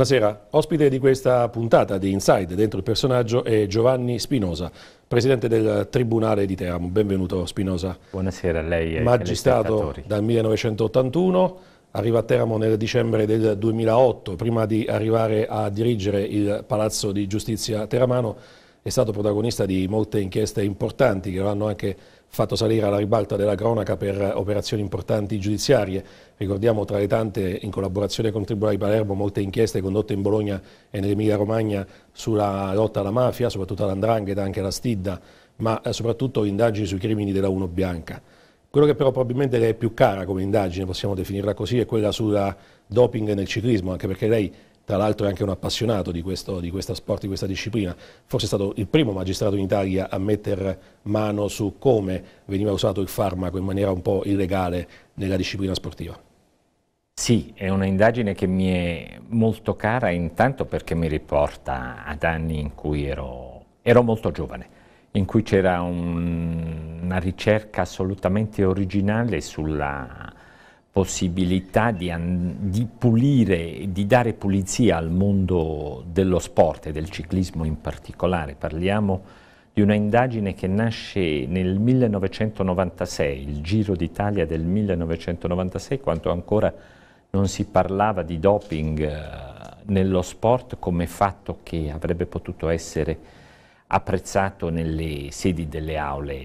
Buonasera, ospite di questa puntata di Inside, dentro il personaggio, è Giovanni Spinosa, presidente del Tribunale di Teramo. Benvenuto Spinosa. Buonasera a lei e Magistrato dal 1981, arriva a Teramo nel dicembre del 2008, prima di arrivare a dirigere il Palazzo di Giustizia Teramano, è stato protagonista di molte inchieste importanti che lo hanno anche fatto salire alla ribalta della cronaca per operazioni importanti giudiziarie. Ricordiamo tra le tante, in collaborazione con il Tribunale di Palermo, molte inchieste condotte in Bologna e nell'Emilia Romagna sulla lotta alla mafia, soprattutto all'andrangheta, anche alla Stidda, ma eh, soprattutto indagini sui crimini della Uno Bianca. Quello che però probabilmente le è più cara come indagine, possiamo definirla così, è quella sulla doping nel ciclismo, anche perché lei tra l'altro è anche un appassionato di questo, di questo sport, di questa disciplina, forse è stato il primo magistrato in Italia a mettere mano su come veniva usato il farmaco in maniera un po' illegale nella disciplina sportiva. Sì, è un'indagine che mi è molto cara intanto perché mi riporta ad anni in cui ero, ero molto giovane, in cui c'era un, una ricerca assolutamente originale sulla possibilità di, di, pulire, di dare pulizia al mondo dello sport e del ciclismo in particolare. Parliamo di una indagine che nasce nel 1996, il Giro d'Italia del 1996, quando ancora non si parlava di doping eh, nello sport come fatto che avrebbe potuto essere apprezzato nelle sedi delle aule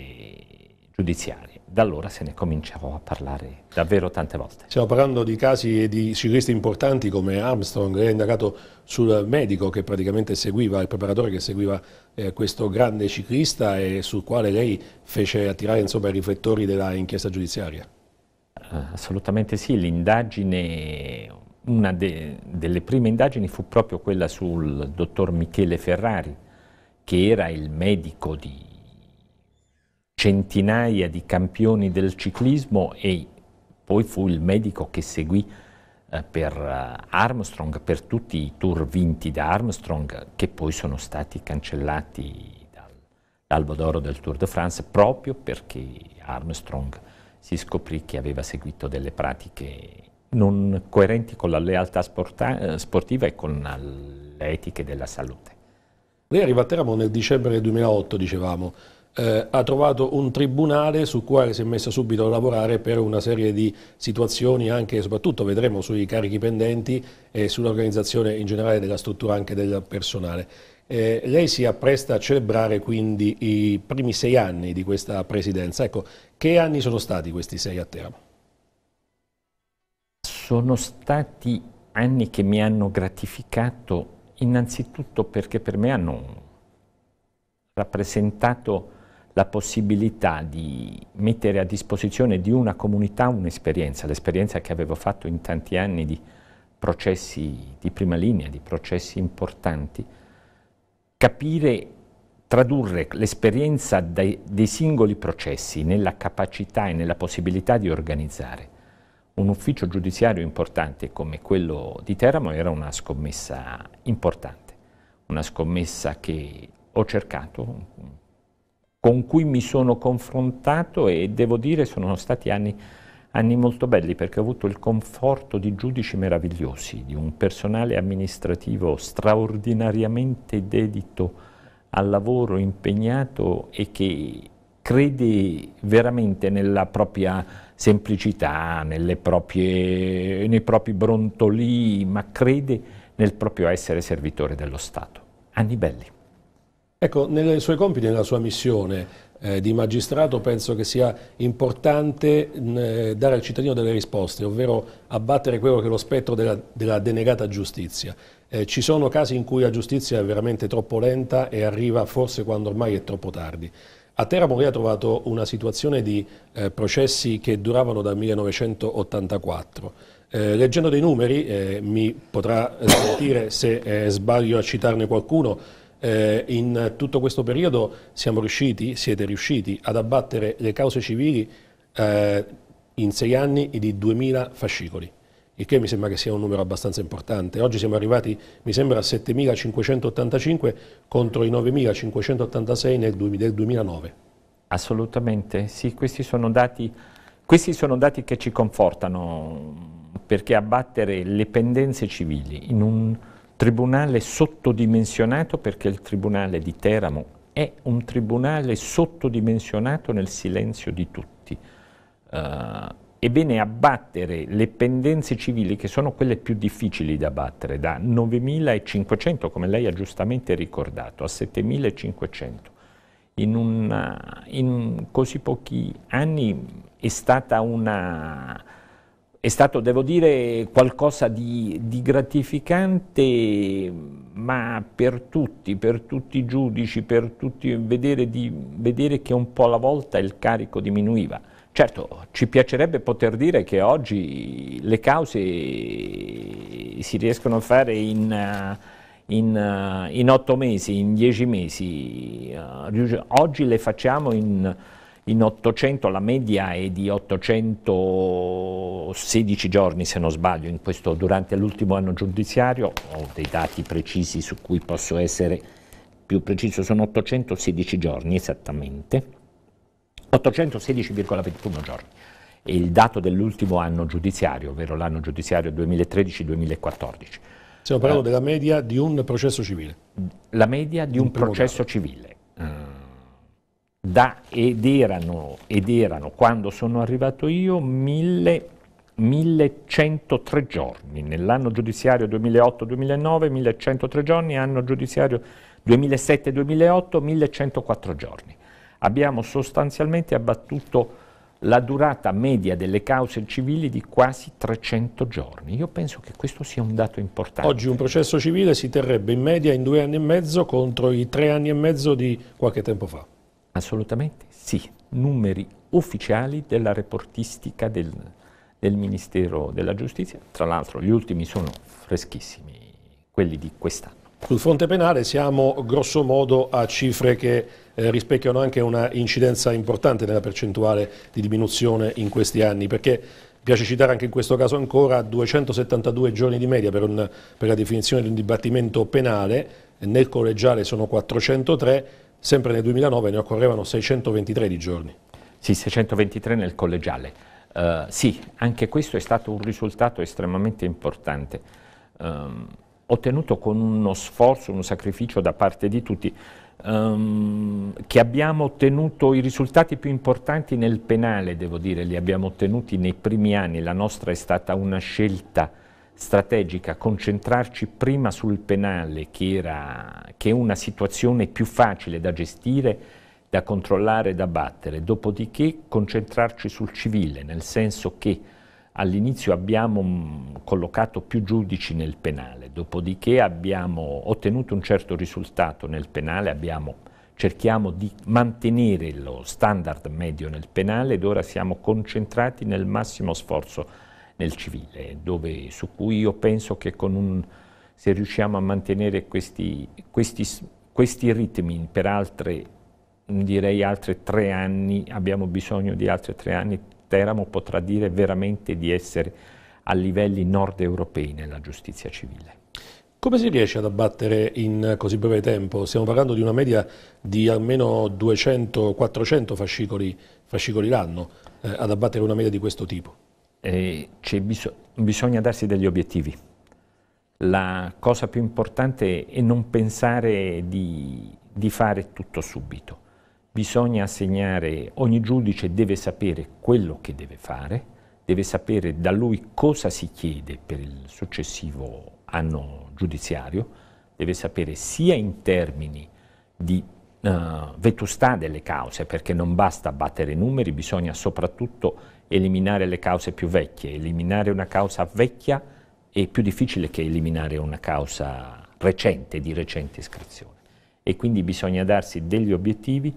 giudiziarie da allora se ne cominciavo a parlare davvero tante volte. Stiamo parlando di casi e di ciclisti importanti come Armstrong, lei è indagato sul medico che praticamente seguiva, il preparatore che seguiva eh, questo grande ciclista e sul quale lei fece attirare insomma, i riflettori della inchiesta giudiziaria. Eh, assolutamente sì, l'indagine, una de, delle prime indagini fu proprio quella sul dottor Michele Ferrari, che era il medico di centinaia di campioni del ciclismo e poi fu il medico che seguì eh, per eh, Armstrong, per tutti i tour vinti da Armstrong che poi sono stati cancellati dall'albo d'oro del Tour de France proprio perché Armstrong si scoprì che aveva seguito delle pratiche non coerenti con la lealtà sporta, eh, sportiva e con le etiche della salute. Lei arriva a Teramo nel dicembre 2008, dicevamo, eh, ha trovato un tribunale su quale si è messa subito a lavorare per una serie di situazioni anche e soprattutto vedremo sui carichi pendenti e sull'organizzazione in generale della struttura anche del personale. Eh, lei si appresta a celebrare quindi i primi sei anni di questa presidenza. Ecco, che anni sono stati questi sei a Teramo? Sono stati anni che mi hanno gratificato innanzitutto perché per me hanno rappresentato la possibilità di mettere a disposizione di una comunità un'esperienza, l'esperienza che avevo fatto in tanti anni di processi di prima linea, di processi importanti, capire, tradurre l'esperienza dei, dei singoli processi nella capacità e nella possibilità di organizzare. Un ufficio giudiziario importante come quello di Teramo era una scommessa importante, una scommessa che ho cercato, con cui mi sono confrontato e devo dire sono stati anni, anni molto belli perché ho avuto il conforto di giudici meravigliosi, di un personale amministrativo straordinariamente dedito al lavoro, impegnato e che crede veramente nella propria semplicità, proprie, nei propri brontolii, ma crede nel proprio essere servitore dello Stato. Anni belli. Ecco, nei suoi compiti, nella sua missione eh, di magistrato, penso che sia importante mh, eh, dare al cittadino delle risposte, ovvero abbattere quello che è lo spettro della, della denegata giustizia. Eh, ci sono casi in cui la giustizia è veramente troppo lenta e arriva forse quando ormai è troppo tardi. A Teramo lei ha trovato una situazione di eh, processi che duravano dal 1984. Eh, leggendo dei numeri, eh, mi potrà eh, sentire se sbaglio a citarne qualcuno, eh, in tutto questo periodo siamo riusciti, siete riusciti ad abbattere le cause civili eh, in sei anni di 2.000 fascicoli, il che mi sembra che sia un numero abbastanza importante. Oggi siamo arrivati, mi sembra, a 7.585 contro i 9.586 nel, del 2009. Assolutamente, sì, questi sono dati, questi sono dati che ci confortano perché abbattere le pendenze civili in un tribunale sottodimensionato perché il tribunale di Teramo è un tribunale sottodimensionato nel silenzio di tutti. Uh, eh, Ebbene, abbattere le pendenze civili, che sono quelle più difficili da abbattere, da 9.500, come lei ha giustamente ricordato, a 7.500, in, una, in così pochi anni è stata una è stato, devo dire, qualcosa di, di gratificante, ma per tutti, per tutti i giudici, per tutti, vedere, di, vedere che un po' alla volta il carico diminuiva. Certo, ci piacerebbe poter dire che oggi le cause si riescono a fare in... In, in, otto mesi, in dieci mesi, oggi le facciamo in in 800 la media è di 816 giorni se non sbaglio, questo, durante l'ultimo anno giudiziario ho dei dati precisi su cui posso essere più preciso, sono 816 giorni esattamente, 816,21 giorni è il dato dell'ultimo anno giudiziario, ovvero l'anno giudiziario 2013-2014. Stiamo parlando eh, della media di un processo civile. La media di un, un processo grado. civile. Mm da, ed, erano, ed, erano, quando sono arrivato io, mille, 1103 giorni, nell'anno giudiziario 2008-2009, 1103 giorni, anno giudiziario 2007-2008, 1104 giorni. Abbiamo sostanzialmente abbattuto la durata media delle cause civili di quasi 300 giorni. Io penso che questo sia un dato importante. Oggi un processo civile si terrebbe in media in due anni e mezzo contro i tre anni e mezzo di qualche tempo fa. Assolutamente sì, numeri ufficiali della reportistica del, del Ministero della Giustizia, tra l'altro gli ultimi sono freschissimi, quelli di quest'anno. Sul fronte penale siamo grosso modo a cifre che eh, rispecchiano anche una incidenza importante nella percentuale di diminuzione in questi anni, perché piace citare anche in questo caso ancora 272 giorni di media per, un, per la definizione di un dibattimento penale, nel collegiale sono 403, Sempre nel 2009 ne occorrevano 623 di giorni. Sì, 623 nel collegiale. Uh, eh, sì, anche questo è stato un risultato estremamente importante, um, ottenuto con uno sforzo, un sacrificio da parte di tutti, um, che abbiamo ottenuto i risultati più importanti nel penale, devo dire, li abbiamo ottenuti nei primi anni, la nostra è stata una scelta strategica, concentrarci prima sul penale che, era, che è una situazione più facile da gestire, da controllare e da battere, dopodiché concentrarci sul civile, nel senso che all'inizio abbiamo mm, collocato più giudici nel penale, dopodiché abbiamo ottenuto un certo risultato nel penale, abbiamo, cerchiamo di mantenere lo standard medio nel penale ed ora siamo concentrati nel massimo sforzo nel civile, dove, su cui io penso che un, se riusciamo a mantenere questi, questi, questi ritmi per altre, direi altre tre anni, abbiamo bisogno di altri tre anni, Teramo potrà dire veramente di essere a livelli nord europei nella giustizia civile. Come si riesce ad abbattere in così breve tempo? Stiamo parlando di una media di almeno 200-400 fascicoli, fascicoli l'anno, eh, ad abbattere una media di questo tipo eh, bisog bisogna darsi degli obiettivi. La cosa più importante è non pensare di, di fare tutto subito. Bisogna assegnare, ogni giudice deve sapere quello che deve fare, deve sapere da lui cosa si chiede per il successivo anno giudiziario, deve sapere sia in termini di uh, vetustà delle cause, perché non basta battere numeri, bisogna soprattutto eliminare le cause più vecchie. Eliminare una causa vecchia è più difficile che eliminare una causa recente, di recente iscrizione. E quindi bisogna darsi degli obiettivi,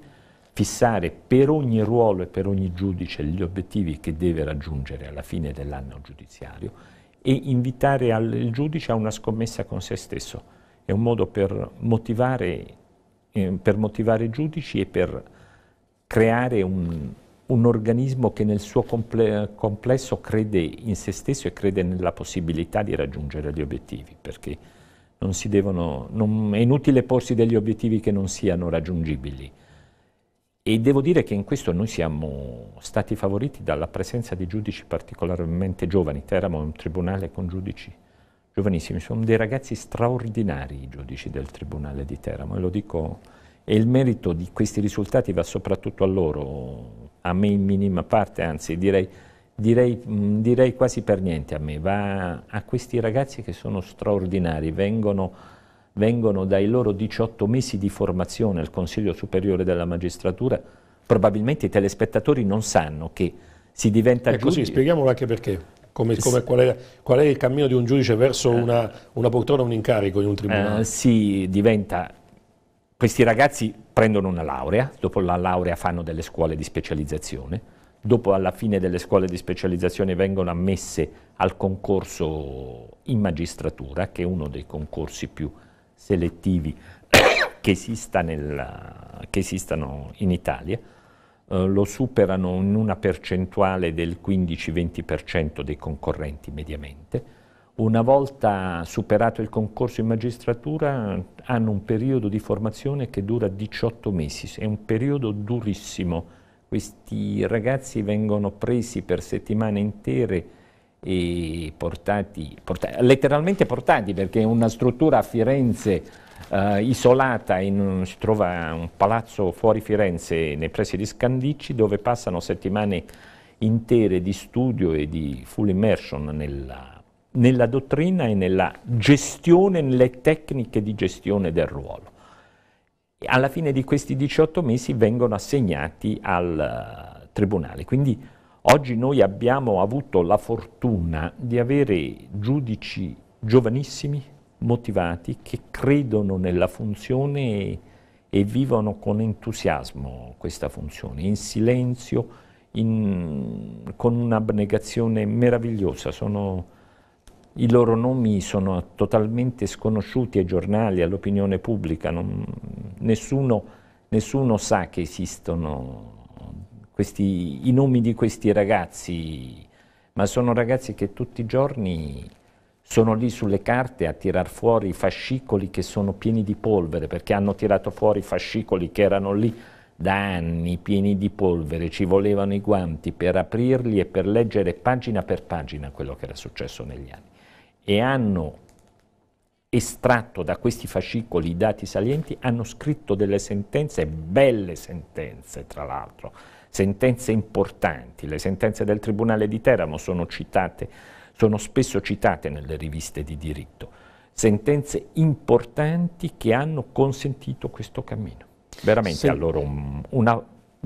fissare per ogni ruolo e per ogni giudice gli obiettivi che deve raggiungere alla fine dell'anno giudiziario e invitare il giudice a una scommessa con se stesso. È un modo per motivare, eh, per motivare i giudici e per creare un, un organismo che nel suo comple complesso crede in se stesso e crede nella possibilità di raggiungere gli obiettivi, perché non si devono, non, è inutile porsi degli obiettivi che non siano raggiungibili. E devo dire che in questo noi siamo stati favoriti dalla presenza di giudici particolarmente giovani. Teramo è un tribunale con giudici giovanissimi, sono dei ragazzi straordinari i giudici del tribunale di Teramo e lo dico, e il merito di questi risultati va soprattutto a loro, a me in minima parte, anzi direi, direi, mm, direi quasi per niente a me, va a questi ragazzi che sono straordinari, vengono, vengono dai loro 18 mesi di formazione al Consiglio Superiore della Magistratura, probabilmente i telespettatori non sanno che si diventa ecco, giudice. E Così, spieghiamolo anche perché. Come, come, qual, è, qual, è, il cammino di un giudice verso eh. una, una poltrona, un incarico in un tribunale? Uh, si diventa questi ragazzi prendono una laurea, dopo la laurea fanno delle scuole di specializzazione, dopo alla fine delle scuole di specializzazione vengono ammesse al concorso in magistratura, che è uno dei concorsi più selettivi che, esista nel, che esistano in Italia, eh, lo superano in una percentuale del 15-20% dei concorrenti mediamente, una volta superato il concorso in magistratura hanno un periodo di formazione che dura 18 mesi, è un periodo durissimo. Questi ragazzi vengono presi per settimane intere e portati, portati letteralmente portati perché è una struttura a Firenze eh, isolata, in, si trova un palazzo fuori Firenze nei pressi di Scandicci dove passano settimane intere di studio e di full immersion nella nella dottrina e nella gestione, nelle tecniche di gestione del ruolo. Alla fine di questi 18 mesi vengono assegnati al eh, tribunale. Quindi oggi noi abbiamo avuto la fortuna di avere giudici giovanissimi, motivati, che credono nella funzione e, e vivono con entusiasmo questa funzione, in silenzio, in, con un'abnegazione meravigliosa. Sono, i loro nomi sono totalmente sconosciuti ai giornali, all'opinione pubblica, non, nessuno, nessuno, sa che esistono questi, i nomi di questi ragazzi, ma sono ragazzi che tutti i giorni sono lì sulle carte a tirar fuori i fascicoli che sono pieni di polvere, perché hanno tirato fuori fascicoli che erano lì da anni pieni di polvere, ci volevano i guanti per aprirli e per leggere pagina per pagina quello che era successo negli anni e hanno estratto da questi fascicoli i dati salienti, hanno scritto delle sentenze, belle sentenze tra l'altro, sentenze importanti. Le sentenze del Tribunale di Teramo sono, citate, sono spesso citate nelle riviste di diritto, sentenze importanti che hanno consentito questo cammino. Veramente sì. a loro un, una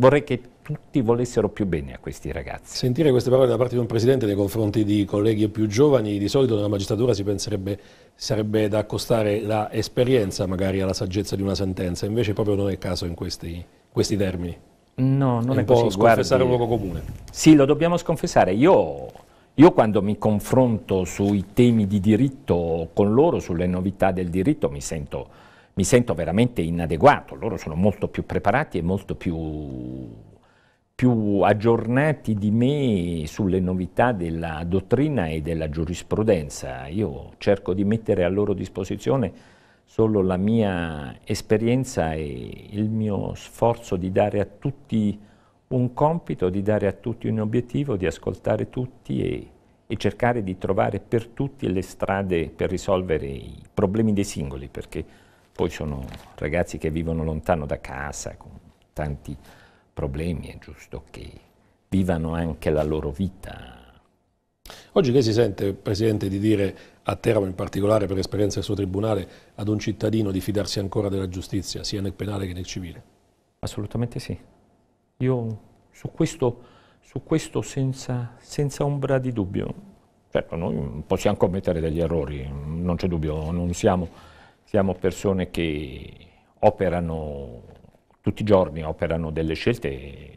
vorrei che tutti volessero più bene a questi ragazzi. Sentire queste parole da parte di un presidente nei confronti di colleghi più giovani, di solito nella magistratura si penserebbe sarebbe da accostare la esperienza magari alla saggezza di una sentenza, invece proprio non è il caso in questi, questi termini. No, non è, un è così. sconfessare Guardi, un luogo comune. Sì, lo dobbiamo sconfessare. Io, io quando mi confronto sui temi di diritto con loro, sulle novità del diritto, mi sento mi sento veramente inadeguato, loro sono molto più preparati e molto più, più aggiornati di me sulle novità della dottrina e della giurisprudenza. Io cerco di mettere a loro disposizione solo la mia esperienza e il mio sforzo di dare a tutti un compito, di dare a tutti un obiettivo, di ascoltare tutti e, e cercare di trovare per tutti le strade per risolvere i problemi dei singoli, perché poi sono ragazzi che vivono lontano da casa, con tanti problemi, è giusto che vivano anche la loro vita. Oggi che si sente, Presidente, di dire a Teramo in particolare, per esperienza del suo tribunale, ad un cittadino di fidarsi ancora della giustizia, sia nel penale che nel civile? Assolutamente sì. Io su questo, su questo senza, senza ombra di dubbio. Certo, noi possiamo commettere degli errori, non c'è dubbio, non siamo siamo persone che operano tutti i giorni, operano delle scelte,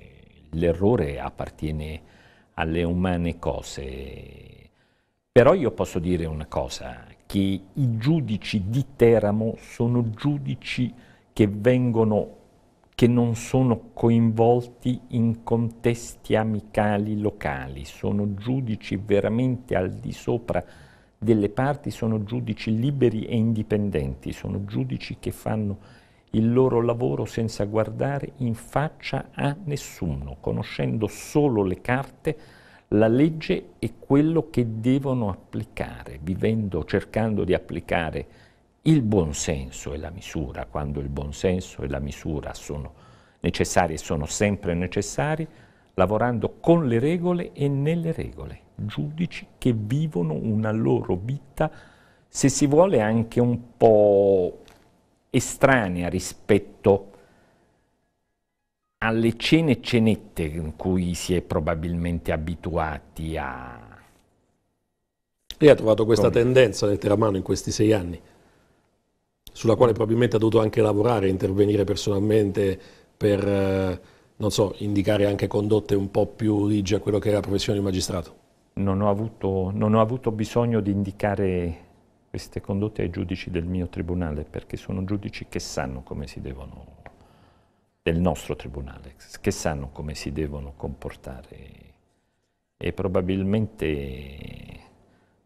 l'errore appartiene alle umane cose. Però io posso dire una cosa, che i giudici di Teramo sono giudici che vengono che non sono coinvolti in contesti amicali locali, sono giudici veramente al di sopra delle parti sono giudici liberi e indipendenti, sono giudici che fanno il loro lavoro senza guardare in faccia a nessuno, conoscendo solo le carte, la legge e quello che devono applicare, vivendo, cercando di applicare il buonsenso e la misura, quando il buonsenso e la misura sono necessari e sono sempre necessari, lavorando con le regole e nelle regole giudici che vivono una loro vita, se si vuole, anche un po' estranea rispetto alle cene cenette in cui si è probabilmente abituati a... Lei ha trovato questa Come... tendenza nel Teramano in questi sei anni, sulla quale probabilmente ha dovuto anche lavorare, intervenire personalmente per, eh, non so, indicare anche condotte un po' più ligie a quello che è la professione di magistrato non ho, avuto, non ho avuto bisogno di indicare queste condotte ai giudici del mio tribunale, perché sono giudici che sanno come si devono, del nostro tribunale, che sanno come si devono comportare e probabilmente,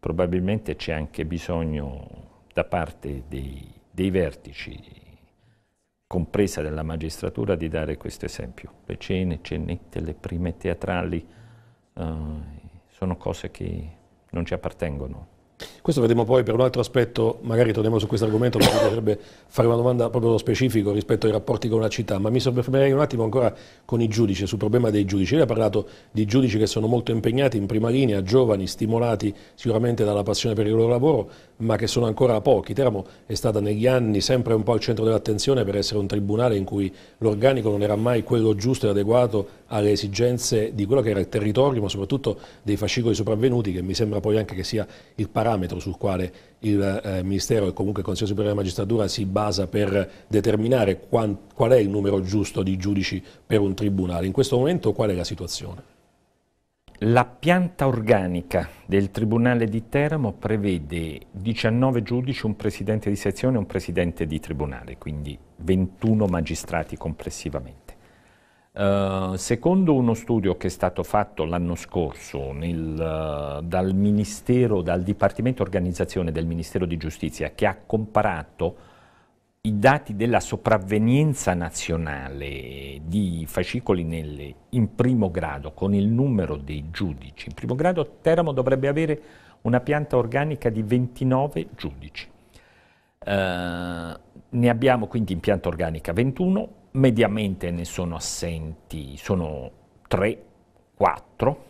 probabilmente c'è anche bisogno da parte dei, dei, vertici, compresa della magistratura, di dare questo esempio. Le cene, cenette, le prime teatrali, eh, sono cose che non ci appartengono. Questo vedremo poi per un altro aspetto, magari torniamo su questo argomento perché potrebbe fare una domanda proprio specifica rispetto ai rapporti con la città, ma mi soffermerei un attimo ancora con i giudici, sul problema dei giudici. Lei ha parlato di giudici che sono molto impegnati in prima linea, giovani, stimolati sicuramente dalla passione per il loro lavoro, ma che sono ancora pochi. Teramo è stata negli anni sempre un po' al centro dell'attenzione per essere un tribunale in cui l'organico non era mai quello giusto e adeguato alle esigenze di quello che era il territorio, ma soprattutto dei fascicoli sopravvenuti, che mi sembra poi anche che sia il parametro sul quale il eh, Ministero e comunque il Consiglio Superiore della Magistratura si basa per determinare qual è il numero giusto di giudici per un tribunale. In questo momento qual è la situazione? La pianta organica del Tribunale di Teramo prevede 19 giudici, un presidente di sezione e un presidente di tribunale, quindi 21 magistrati complessivamente. Eh, secondo uno studio che è stato fatto l'anno scorso nel, uh, dal, Ministero, dal Dipartimento Organizzazione del Ministero di Giustizia, che ha comparato i dati della sopravvenienza nazionale di fascicoli nelle, in primo grado con il numero dei giudici. In primo grado Teramo dovrebbe avere una pianta organica di 29 giudici. Uh, ne abbiamo quindi in pianta organica 21, mediamente ne sono assenti, sono 3, 4,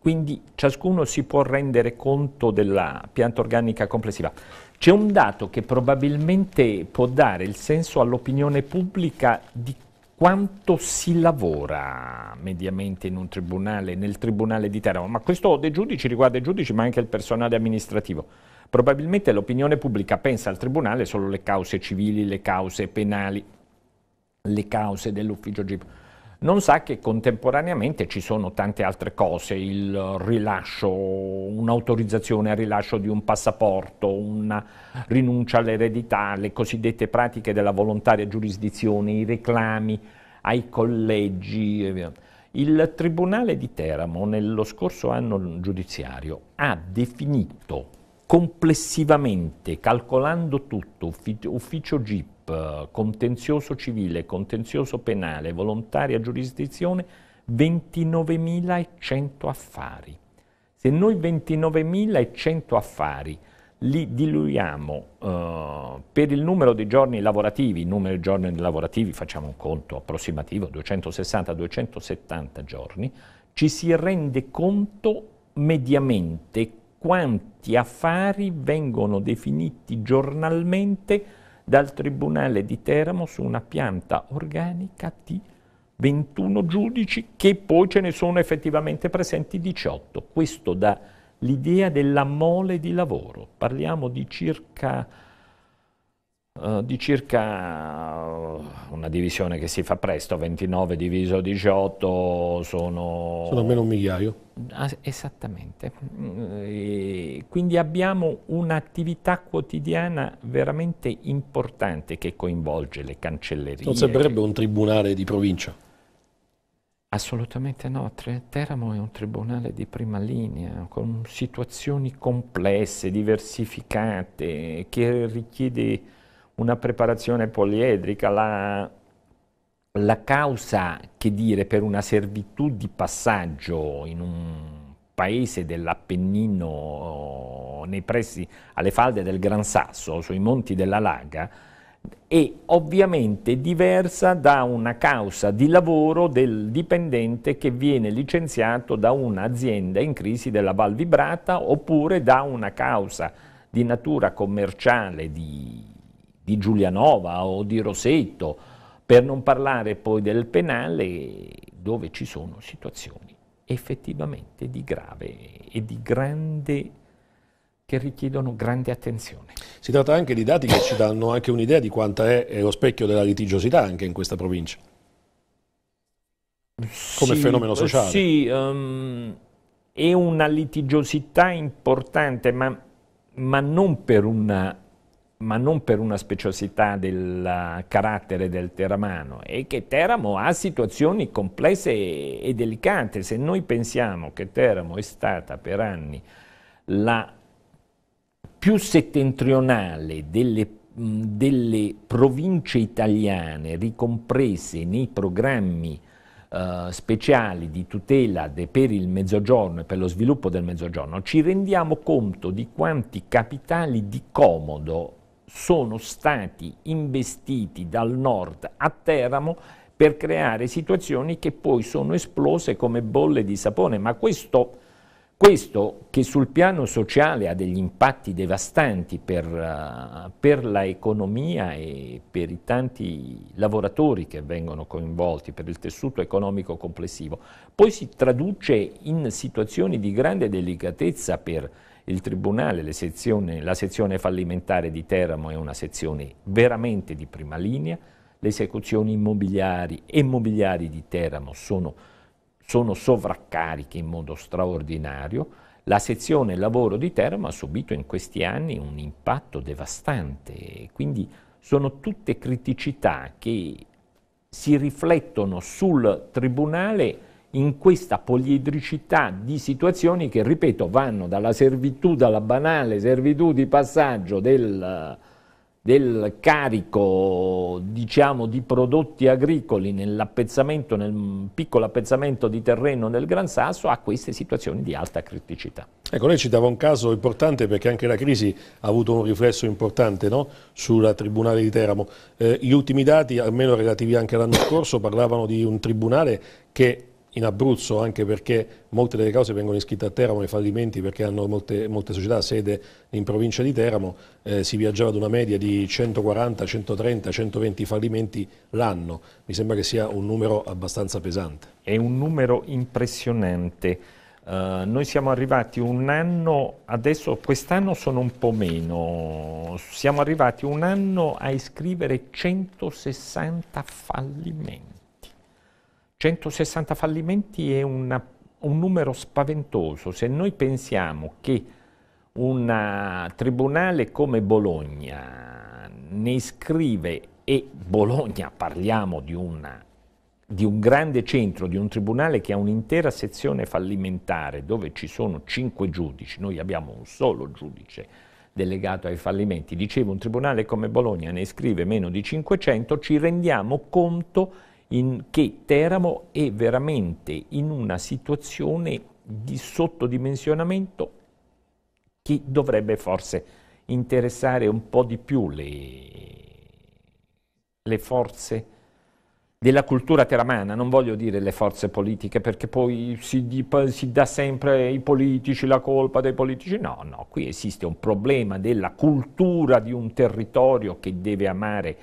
quindi ciascuno si può rendere conto della pianta organica complessiva. C'è un dato che probabilmente può dare il senso all'opinione pubblica di quanto si lavora mediamente in un tribunale, nel tribunale di Teramo, ma questo dei giudici riguarda i giudici ma anche il personale amministrativo. Probabilmente l'opinione pubblica pensa al tribunale solo le cause civili, le cause penali, le cause dell'ufficio GIP. Non sa che contemporaneamente ci sono tante altre cose, il rilascio, un'autorizzazione al rilascio di un passaporto, una rinuncia all'eredità, le cosiddette pratiche della volontaria giurisdizione, i reclami ai collegi Il Tribunale di Teramo nello scorso anno giudiziario ha definito complessivamente, calcolando tutto, ufficio GIP, contenzioso civile, contenzioso penale, volontaria giurisdizione, 29.100 affari. Se noi 29.100 affari li diluiamo eh, per il numero di giorni lavorativi, il numero di giorni lavorativi facciamo un conto approssimativo, 260-270 giorni, ci si rende conto mediamente quanti affari vengono definiti giornalmente dal Tribunale di Teramo su una pianta organica di 21 giudici che poi ce ne sono effettivamente presenti 18. Questo dà l'idea della mole di lavoro. Parliamo di circa eh, di circa eh, una divisione che si fa presto, 29 diviso 18 sono... Sono almeno un migliaio. Ah, esattamente. Mm, e quindi abbiamo un'attività quotidiana veramente importante che coinvolge le cancellerie. Non sembrerebbe un tribunale di provincia? Assolutamente no, Teramo è un tribunale di prima linea, con situazioni complesse, diversificate, che richiede una preparazione poliedrica, la, la causa che dire per una servitù di passaggio in un paese dell'Appennino eh, nei pressi alle falde del Gran Sasso, sui monti della Laga, è ovviamente diversa da una causa di lavoro del dipendente che viene licenziato da un'azienda in crisi della Val Vibrata oppure da una causa di natura commerciale di di Giulianova o di Rosetto, per non parlare poi del penale dove ci sono situazioni effettivamente di grave e di grande che richiedono grande attenzione. Si tratta anche di dati che ci danno anche un'idea di quanta è lo specchio della litigiosità anche in questa provincia, come sì, fenomeno eh, sociale. Sì, um, è una litigiosità importante, ma, ma non per una ma non per una speciosità del carattere del teramano, è che Teramo ha situazioni complesse e delicate. Se noi pensiamo che Teramo è stata per anni la più settentrionale delle, delle province italiane ricomprese nei programmi eh, speciali di tutela per il mezzogiorno e per lo sviluppo del mezzogiorno, ci rendiamo conto di quanti capitali di comodo sono stati investiti dal nord a Teramo per creare situazioni che poi sono esplose come bolle di sapone, ma questo, questo che sul piano sociale ha degli impatti devastanti per, eh, per l'economia e per i tanti lavoratori che vengono coinvolti, per il tessuto economico complessivo, poi si traduce in situazioni di grande delicatezza per il Tribunale, sezioni, la sezione fallimentare di Teramo è una sezione veramente di prima linea, le esecuzioni immobiliari e mobiliari di Teramo sono, sono sovraccariche in modo straordinario, la sezione lavoro di Teramo ha subito in questi anni un impatto devastante, quindi sono tutte criticità che si riflettono sul Tribunale in questa poliedricità di situazioni che, ripeto, vanno dalla servitù, dalla banale servitù di passaggio del, del carico diciamo, di prodotti agricoli nell'appezzamento, nel piccolo appezzamento di terreno nel Gran Sasso a queste situazioni di alta criticità. Ecco, lei citava un caso importante perché anche la crisi ha avuto un riflesso importante no? sulla Tribunale di Teramo. Eh, gli ultimi dati, almeno relativi anche all'anno scorso, parlavano di un Tribunale che in Abruzzo anche perché molte delle cause vengono iscritte a Teramo, i fallimenti perché hanno molte, molte società sede in provincia di Teramo, eh, si viaggiava ad una media di 140, 130, 120 fallimenti l'anno, mi sembra che sia un numero abbastanza pesante. È un numero impressionante. Uh, noi siamo arrivati un anno, adesso quest'anno sono un po' meno, siamo arrivati un anno a iscrivere 160 fallimenti. 160 fallimenti è una, un numero spaventoso. Se noi pensiamo che un eh, tribunale come Bologna ne iscrive, e Bologna parliamo di, una, di un grande centro, di un tribunale che ha un'intera sezione fallimentare dove ci sono cinque giudici, noi abbiamo un solo giudice delegato ai fallimenti, dicevo un tribunale come Bologna ne scrive meno di 500, ci rendiamo conto in, che Teramo è veramente in una situazione di sottodimensionamento che dovrebbe forse interessare un po' di più le, le forze della cultura teramana, non voglio dire le forze politiche perché poi si, si, dà sempre ai politici la colpa dei politici, no, no, qui esiste un problema della cultura di un territorio che deve amare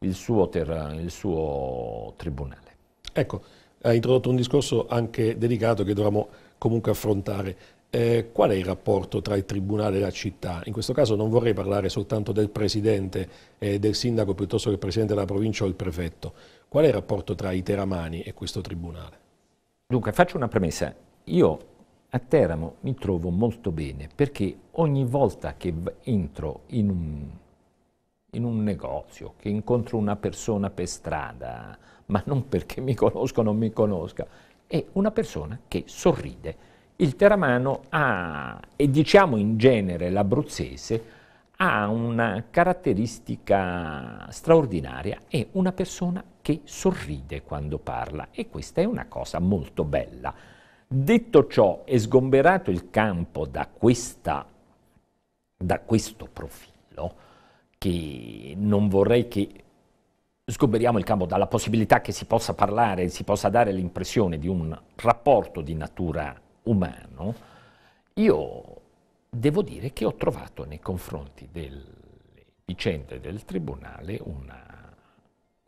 il suo, terra, il suo tribunale. Ecco, ha introdotto un discorso anche delicato che dovremmo comunque affrontare. Eh, qual è il rapporto tra il Tribunale e la città? In questo caso non vorrei parlare soltanto del Presidente e del Sindaco piuttosto che del Presidente della Provincia o del Prefetto. Qual è il rapporto tra i teramani e questo Tribunale? Dunque, faccio una premessa. Io a Teramo mi trovo molto bene perché ogni volta che entro in un in un negozio, che incontro una persona per strada, ma non perché mi conosca o non mi conosca, è una persona che sorride. Il teramano ha, ah, e diciamo in genere l'abruzzese, ha una caratteristica straordinaria, è una persona che sorride quando parla e questa è una cosa molto bella. Detto ciò e sgomberato il campo da, questa, da questo profilo, che non vorrei che sgoberiamo il campo dalla possibilità che si possa parlare, si possa dare l'impressione di un rapporto di natura umano, io devo dire che ho trovato nei confronti delle vicende del Tribunale una,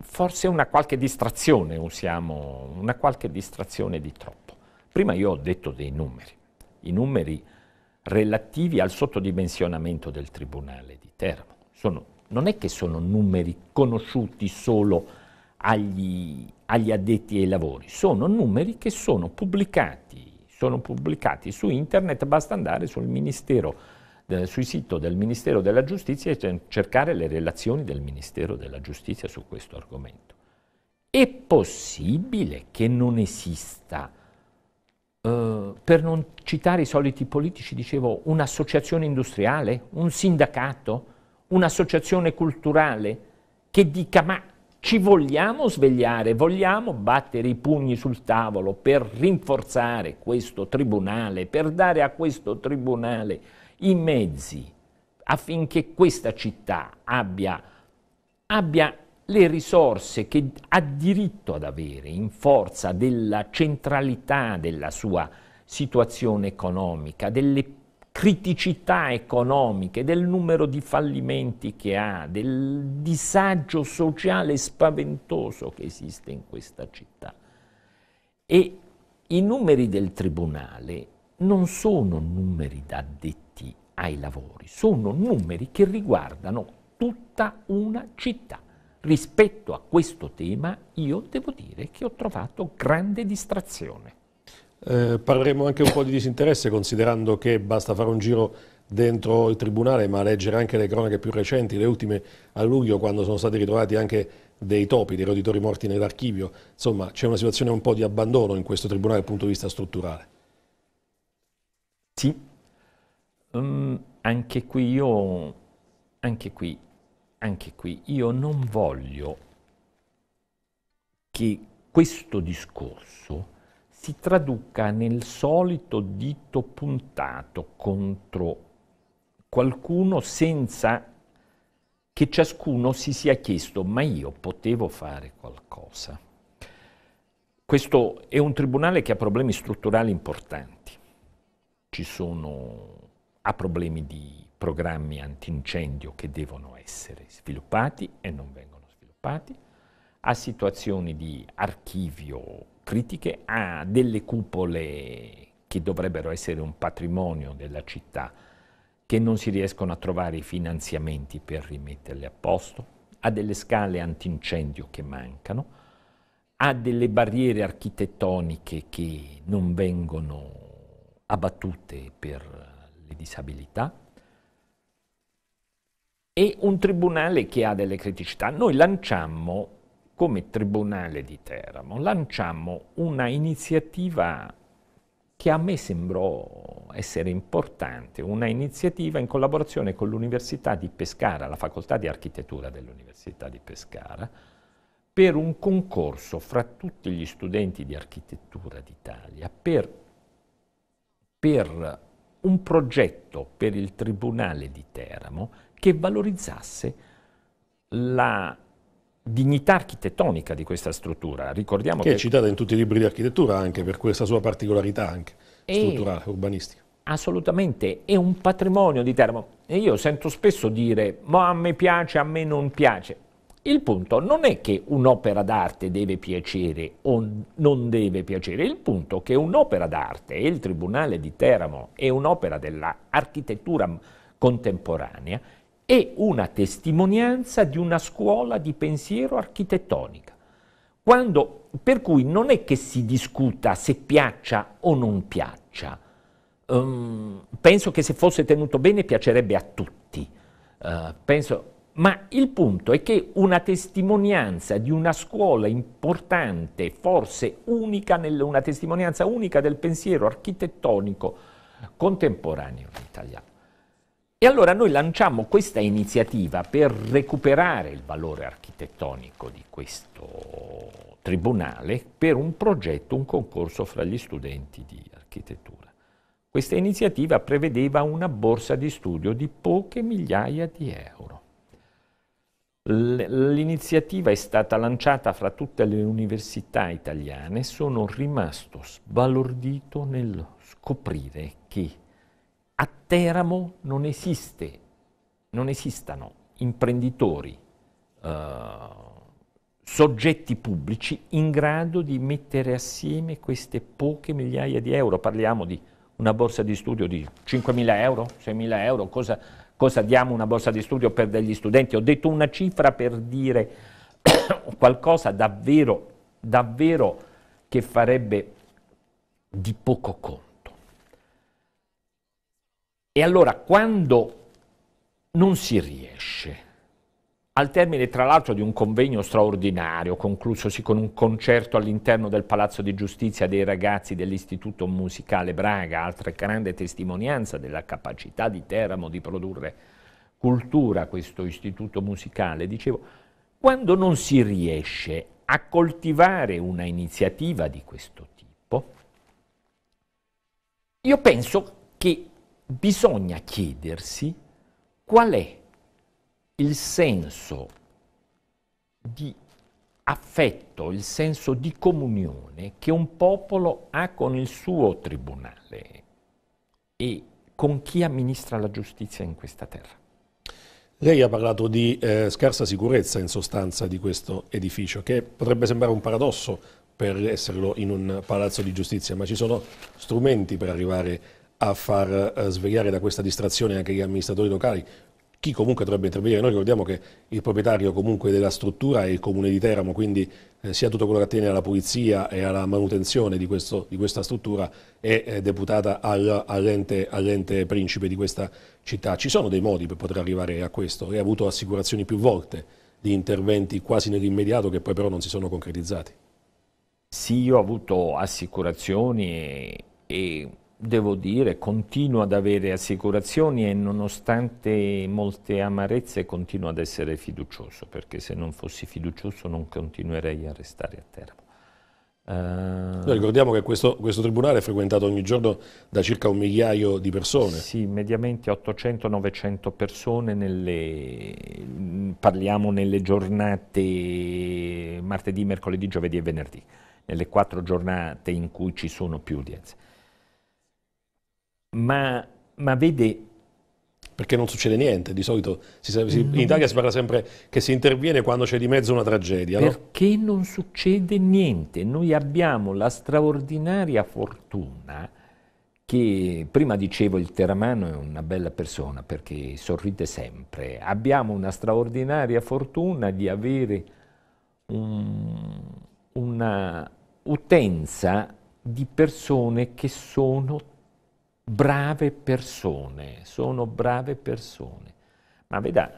forse una qualche distrazione, usiamo una qualche distrazione di troppo. Prima io ho detto dei numeri, i numeri relativi al sottodimensionamento del Tribunale di Teramo sono, non è che sono numeri conosciuti solo agli, agli addetti ai lavori, sono numeri che sono pubblicati, sono pubblicati su internet, basta andare sul Ministero sul sito del Ministero della Giustizia e cercare le relazioni del Ministero della Giustizia su questo argomento. È possibile che non esista, eh, per non citare i soliti politici, dicevo, un'associazione industriale, un sindacato? un'associazione culturale che dica ma ci vogliamo svegliare, vogliamo battere i pugni sul tavolo per rinforzare questo tribunale, per dare a questo tribunale i mezzi affinché questa città abbia, abbia le risorse che ha diritto ad avere in forza della centralità della sua situazione economica, delle criticità economiche, del numero di fallimenti che ha, del disagio sociale spaventoso che esiste in questa città. E i numeri del Tribunale non sono numeri da addetti ai lavori, sono numeri che riguardano tutta una città. Rispetto a questo tema io devo dire che ho trovato grande distrazione. Eh, parleremo anche un po' di disinteresse considerando che basta fare un giro dentro il Tribunale ma leggere anche le cronache più recenti, le ultime a luglio quando sono stati ritrovati anche dei topi, dei roditori morti nell'archivio, insomma c'è una situazione un po' di abbandono in questo Tribunale dal punto di vista strutturale. Sì, um, anche qui io, anche qui, anche qui, io non voglio che questo discorso si traduca nel solito dito puntato contro qualcuno senza che ciascuno si sia chiesto ma io potevo fare qualcosa. Questo è un tribunale che ha problemi strutturali importanti. Sono, ha problemi di programmi antincendio che devono essere sviluppati e non vengono sviluppati, ha situazioni di archivio critiche a delle cupole che dovrebbero essere un patrimonio della città, che non si riescono a trovare i finanziamenti per rimetterle a posto, a delle scale antincendio che mancano, a delle barriere architettoniche che non vengono abbattute per le disabilità e un tribunale che ha delle criticità. Noi lanciamo come Tribunale di Teramo lanciammo una iniziativa che a me sembrò essere importante, una iniziativa in collaborazione con l'Università di Pescara, la Facoltà di Architettura dell'Università di Pescara, per un concorso fra tutti gli studenti di architettura d'Italia per, per un progetto per il Tribunale di Teramo che valorizzasse la dignità architettonica di questa struttura. Ricordiamo che, che è citata in tutti i libri di architettura anche per questa sua particolarità anche strutturale, urbanistica. Assolutamente, è un patrimonio di Teramo. E io sento spesso dire, ma a me piace, a me non piace. Il punto non è che un'opera d'arte deve piacere o non deve piacere, il punto è che un'opera d'arte, e il Tribunale di Teramo è un'opera dell'architettura contemporanea, è una testimonianza di una scuola di pensiero architettonica, Quando, per cui non è che si discuta se piaccia o non piaccia. Um, penso che se fosse tenuto bene piacerebbe a tutti, uh, penso, ma il punto è che una testimonianza di una scuola importante, forse unica, nel, una testimonianza unica del pensiero architettonico contemporaneo in Italia. E allora noi lanciamo questa iniziativa per recuperare il valore architettonico di questo tribunale per un progetto, un concorso fra gli studenti di architettura. Questa iniziativa prevedeva una borsa di studio di poche migliaia di euro. L'iniziativa è stata lanciata fra tutte le università italiane, e sono rimasto sbalordito nel scoprire che a Teramo non esiste, non esistano imprenditori, eh, soggetti pubblici in grado di mettere assieme queste poche migliaia di euro. Parliamo di una borsa di studio di 5.000 euro, 6.000 euro, cosa, cosa diamo una borsa di studio per degli studenti? Ho detto una cifra per dire qualcosa davvero, davvero che farebbe di poco conto. E allora quando non si riesce, al termine tra l'altro di un convegno straordinario, conclusosi con un concerto all'interno del Palazzo di Giustizia dei ragazzi dell'Istituto Musicale Braga, altra grande testimonianza della capacità di Teramo di produrre cultura, questo istituto musicale, dicevo, quando non si riesce a coltivare una iniziativa di questo tipo, io penso che bisogna chiedersi qual è il senso di affetto, il senso di comunione che un popolo ha con il suo tribunale e con chi amministra la giustizia in questa terra. Lei ha parlato di eh, scarsa sicurezza in sostanza di questo edificio, che potrebbe sembrare un paradosso per esserlo in un palazzo di giustizia, ma ci sono strumenti per arrivare a a far eh, svegliare da questa distrazione anche gli amministratori locali, chi comunque dovrebbe intervenire. Noi ricordiamo che il proprietario comunque della struttura è il comune di Teramo, quindi eh, sia tutto quello che attiene alla pulizia e alla manutenzione di, questo, di questa struttura è deputata al, all'ente, all principe di questa città. Ci sono dei modi per poter arrivare a questo, lei ha avuto assicurazioni più volte di interventi quasi nell'immediato che poi però non si sono concretizzati. Sì, io ho avuto assicurazioni e, e devo dire, continuo ad avere assicurazioni e nonostante molte amarezze continuo ad essere fiducioso, perché se non fossi fiducioso non continuerei a restare a Teramo. Uh, eh, ricordiamo che questo, questo, tribunale è frequentato ogni giorno da circa un migliaio di persone. Sì, mediamente 800-900 persone, nelle, parliamo nelle giornate martedì, mercoledì, giovedì e venerdì, nelle quattro giornate in cui ci sono più udienze ma, ma vede perché non succede niente. Di solito si, si, in Italia si parla sempre che si interviene quando c'è di mezzo una tragedia. Perché no? non succede niente. Noi abbiamo la straordinaria fortuna che prima dicevo il Teramano è una bella persona perché sorride sempre. Abbiamo una straordinaria fortuna di avere un, una utenza di persone che sono brave persone, sono brave persone. Ma vedà,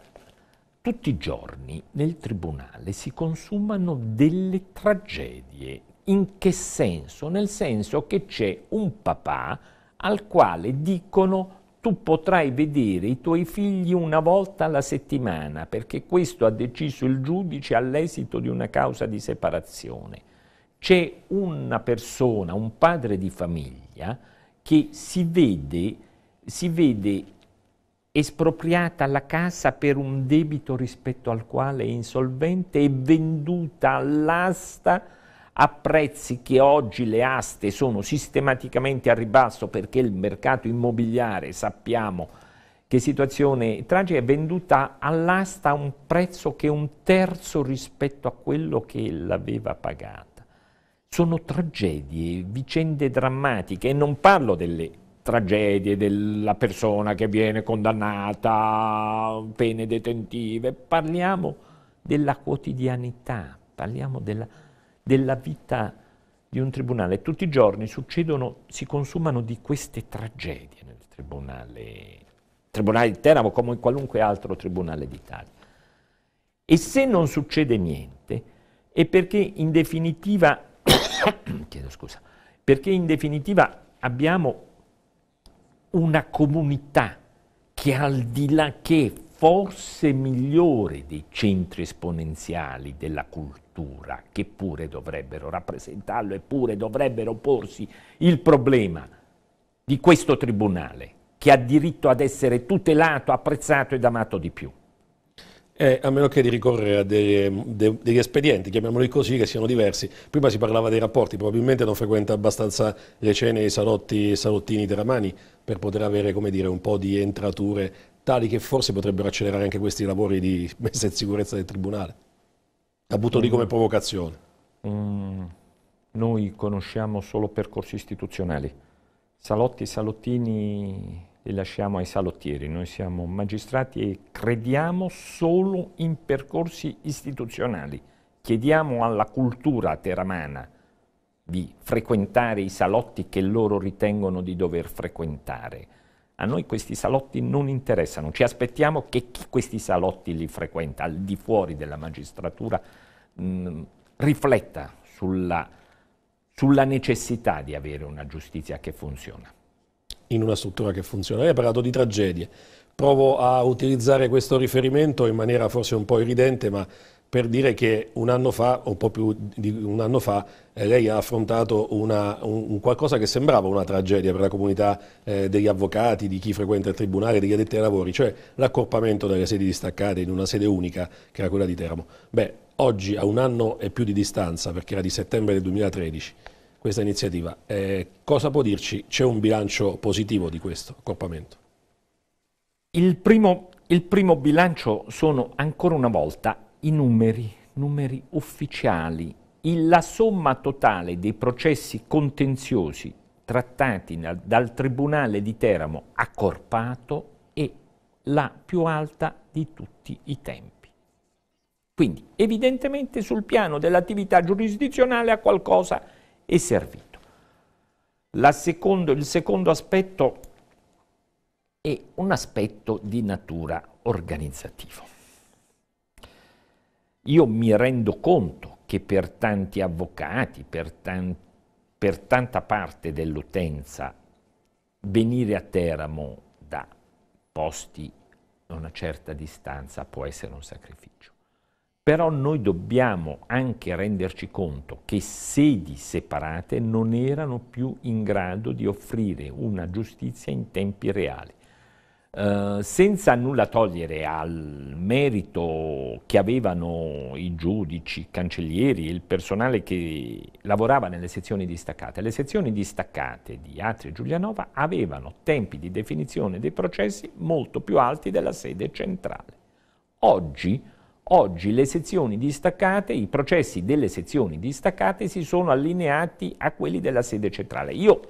tutti i giorni nel tribunale si consumano delle tragedie. In che senso? Nel senso che c'è un papà al quale dicono tu potrai vedere i tuoi figli una volta alla settimana, perché questo ha deciso il giudice all'esito di una causa di separazione. C'è una persona, un padre di famiglia, che si vede, si vede espropriata la casa per un debito rispetto al quale è insolvente e venduta all'asta a prezzi che oggi le aste sono sistematicamente a ribasso perché il mercato immobiliare, sappiamo che situazione tragica, è venduta all'asta a un prezzo che è un terzo rispetto a quello che l'aveva pagato sono tragedie, vicende drammatiche e non parlo delle tragedie della persona che viene condannata, pene detentive, parliamo della quotidianità, parliamo della, della vita di un tribunale. Tutti i giorni succedono, si consumano di queste tragedie nel tribunale, tribunale di Teramo come in qualunque altro tribunale d'Italia. E se non succede niente è perché in definitiva chiedo scusa, perché in definitiva abbiamo una comunità che al di là che fosse migliore dei centri esponenziali della cultura, che pure dovrebbero rappresentarlo eppure dovrebbero porsi il problema di questo tribunale, che ha diritto ad essere tutelato, apprezzato ed amato di più. Eh, a meno che di ricorrere a dei, de, degli espedienti, chiamiamoli così, che siano diversi. Prima si parlava dei rapporti, probabilmente non frequenta abbastanza le cene e i salotti e salottini di Ramani per poter avere dire, un po' di entrature tali che forse potrebbero accelerare anche questi lavori di messa in sicurezza del Tribunale. La butto lì mm. come provocazione. Mm, noi conosciamo solo percorsi istituzionali. Salotti e salottini li lasciamo ai salottieri. Noi siamo magistrati e crediamo solo in percorsi istituzionali. Chiediamo alla cultura teramana di frequentare i salotti che loro ritengono di dover frequentare. A noi questi salotti non interessano, ci aspettiamo che chi questi salotti li frequenta al di fuori della magistratura mh, mm, rifletta sulla, sulla necessità di avere una giustizia che funziona in una struttura che funziona. Lei ha parlato di tragedie. Provo a utilizzare questo riferimento in maniera forse un po' irridente, ma per dire che un anno fa, o un po' più di un anno fa, eh, lei ha affrontato una, un, un qualcosa che sembrava una tragedia per la comunità eh, degli avvocati, di chi frequenta il tribunale, degli addetti ai lavori, cioè l'accorpamento delle sedi distaccate in una sede unica, che era quella di Teramo. Beh, oggi, a un anno e più di distanza, perché era di settembre del 2013, questa iniziativa. Eh, cosa può dirci? C'è un bilancio positivo di questo accorpamento? Il primo, il primo bilancio sono ancora una volta i numeri, numeri ufficiali. Il, la somma totale dei processi contenziosi trattati dal, dal Tribunale di Teramo accorpato è la più alta di tutti i tempi. Quindi evidentemente sul piano dell'attività giurisdizionale ha qualcosa e servito. Secondo, il secondo aspetto è un aspetto di natura organizzativa. Io mi rendo conto che per tanti avvocati, per, tan per tanta parte dell'utenza, venire a Teramo da posti a una certa distanza può essere un sacrificio. Però noi dobbiamo anche renderci conto che sedi separate non erano più in grado di offrire una giustizia in tempi reali. Eh, senza nulla togliere al merito che avevano i giudici, i cancellieri, il personale che lavorava nelle sezioni distaccate. Le sezioni distaccate di Atri e Giulianova avevano tempi di definizione dei processi molto più alti della sede centrale. Oggi Oggi le sezioni distaccate, i processi delle sezioni distaccate si sono allineati a quelli della sede centrale. Io,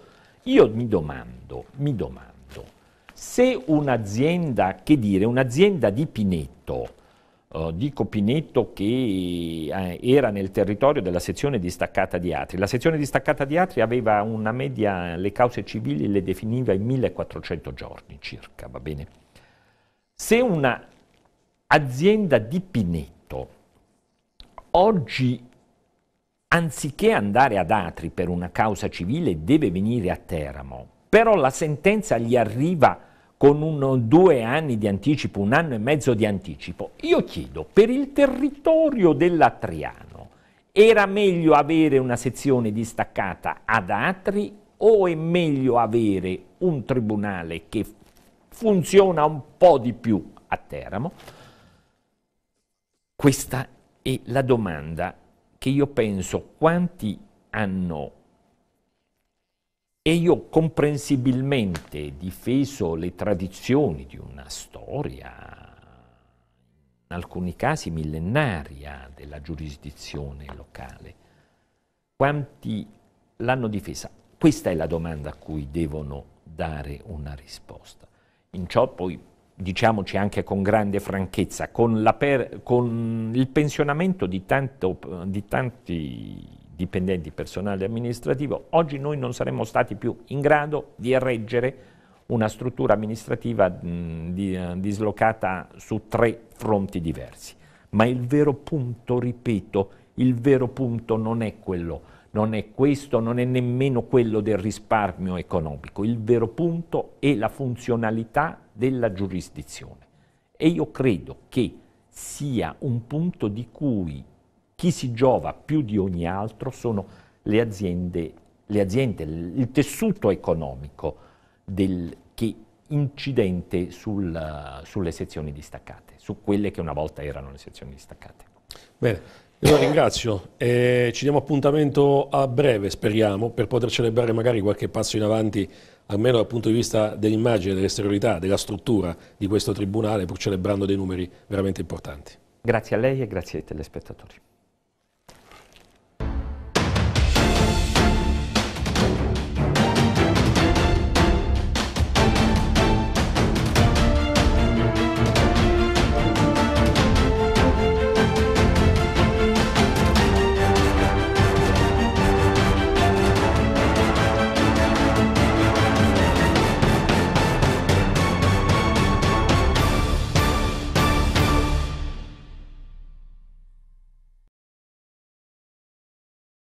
io mi domando, mi domando, se un'azienda, che dire, un'azienda di Pinetto, eh, dico Pinetto che eh, era nel territorio della sezione distaccata di Atri, la sezione distaccata di Atri aveva una media, le cause civili le definiva in 1400 giorni circa, va bene? Se una azienda di Pineto, oggi anziché andare ad Atri per una causa civile deve venire a Teramo, però la sentenza gli arriva con uno, due anni di anticipo, un anno e mezzo di anticipo. Io chiedo, per il territorio dell'Atriano, era meglio avere una sezione distaccata ad Atri o è meglio avere un tribunale che funziona un po' di più a Teramo? Questa è la domanda che io penso quanti hanno e io comprensibilmente difeso le tradizioni di una storia, in alcuni casi millenaria, della giurisdizione locale. Quanti l'hanno difesa? Questa è la domanda a cui devono dare una risposta. In ciò poi diciamoci anche con grande franchezza, con, per, con il pensionamento di, tanto, di tanti dipendenti personale amministrativo, oggi noi non saremmo stati più in grado di reggere una struttura amministrativa mh, di, uh, dislocata su tre fronti diversi. Ma il vero punto, ripeto, il vero punto non è quello non è questo, non è nemmeno quello del risparmio economico, il vero punto è la funzionalità della giurisdizione e io credo che sia un punto di cui chi si giova più di ogni altro sono le aziende, le aziende il tessuto economico del, che incidente sul, sulle sezioni distaccate, su quelle che una volta erano le sezioni distaccate. Bene. Io ringrazio e ci diamo appuntamento a breve, speriamo, per poter celebrare magari qualche passo in avanti, almeno dal punto di vista dell'immagine, dell'esteriorità, della struttura di questo Tribunale, pur celebrando dei numeri veramente importanti. Grazie a lei e grazie ai telespettatori.